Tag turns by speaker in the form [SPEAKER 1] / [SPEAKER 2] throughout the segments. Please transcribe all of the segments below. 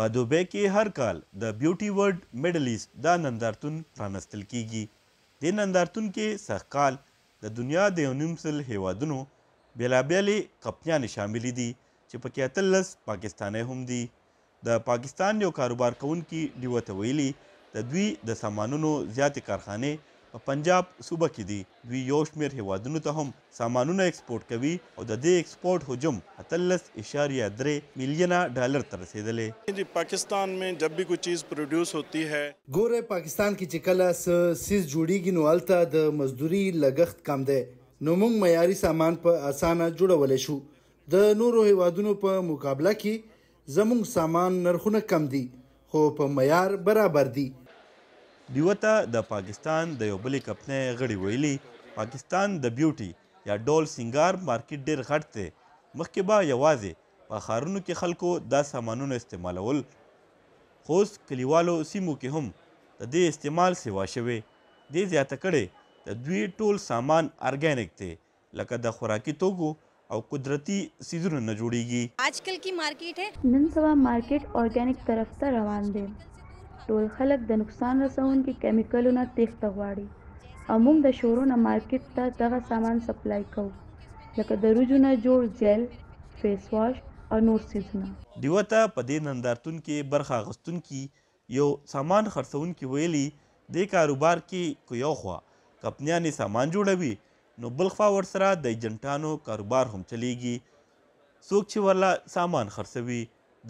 [SPEAKER 1] په دوبۍ کې هر کال د بیوټي ورلد میډلیست دا نندارتون پرانستل کیږي دې نندارتون کې سږکال د دنیا د یو نیم سل هیوادونو بېلابېلې کپنیانې شاملې دي چې پکې اتلس پاکستانی هم دي د پاکستان یو کاروبار کوونکي ډیوه ته ویلي د دوی د سامانونو زیاتې کارخانې په پنجاب صوبه کې دي دوی یو شمیر هیوادونو ته هم سامانونه اکسپورټ کوي او د دې اکسپورټ حجم اتلس اشاریه درې میلیونه ډالر ته رسیدلې جی پاکستان میں جب بھی کوئی چیز پروڈیوس ہوتی ہے ګوره پاکستان کې چې کله سیس جوړیږي نو الته د مزدوري لګښت کم دی نو موږ معیاري سامان په اسانه جوړولای شو د نورو هیوادونو په مقابله کې زموږ سامان نرخونه کم دي خو په معیار برابر دي دیو ته د پاکستان د یو بلې کمپنۍ غړي ویلي پاکستان د بیوټي یا ډول سنگار مارکیټ ډیر غټ دی مخکې به یوازې په ښارونو کې خلکو دا سامانونه استعمالول خو اوس کلیوالو سیمو کې هم د دې استعمال سوا شوی دی زیاته کړې د دوی ټول سامان ارګینک دی لکه د خوراکي توکو او قدرتی سیزونه نه جوړیږي आजकल की मार्केट है नन सवा मार्केट ऑर्गेनिक तरफ ته روان دی ډول خلک د نقصان رسونکي کیمیکلو نه تیښته غواړي او موږ د شورونه مارکیټ ته دغه سامان سپلای کوو لکه د روجونه جوړ جیل فیس واش او نور سیزونه دیوته په دې نندارتون کې برخه اخیستونکي یو سامان خرڅونکي ویلي د کاروبار کې کو یو خوا کمپنیانې سامان جوړوي نو بل خوا ورسره د ایجنټانو کاروبار هم چلیږي څوک چې ورله سامان خرڅوي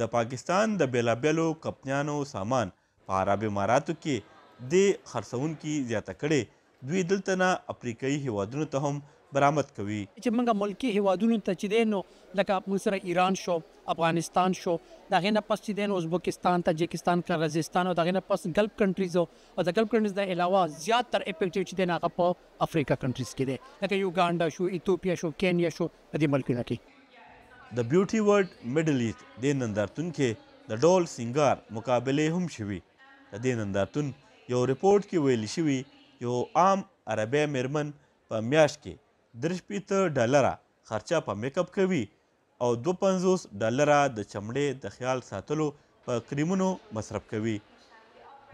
[SPEAKER 1] د پاکستان د بیلابیلو کمپنیانو سامان په عرب اماراتو کې د خرڅونکي زیاته کړې دوی دلته نه افریقایي هیوادونو ته هم برآمد کوي چې موږ ملکی هیوادونو ته چې دی نو لکه موږ سره ایران شو افغانستان شو دا غینه پس چې دی نو ازبکستان تاجکستان قرغیزستان او دا غینه پس ګلف کنټریز او د ګلف کنټریز د علاوه زیات تر افیکټیو چې دی نو هغه په افریقا کنټریز کې دی لکه یوګانډا شو ایتوپیا شو کینیا شو دې ملکونه کې د بیوټي ورډ میډل ایست د نندارتون کې د ډول سنگار مقابله هم شوي د دې نندارتون یو رپورټ کې ویل شوي یو عام عربی میرمن په میاشت کې درش پیته ډالره خرچه په میک اپ کوي او دو پنځوس ډالره د چمړې د خیال ساتلو په کریمونو مصرف کوي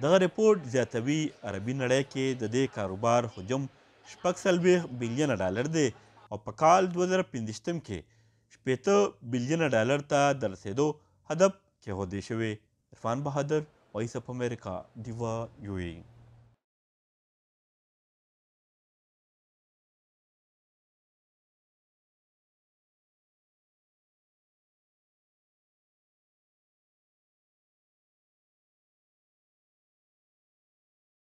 [SPEAKER 1] دغه رپورټ زیاتوي عربي نړۍ کې د دې کاروبار حجم شپږ څلوېښت بلیونه ډالر دی او په کال دوه زره پنځشتم کې شپېته بلیونه ډالر ته د رسېدو هدف کېښودی شوی عرفان بهادر Voice of America, Diva UAE.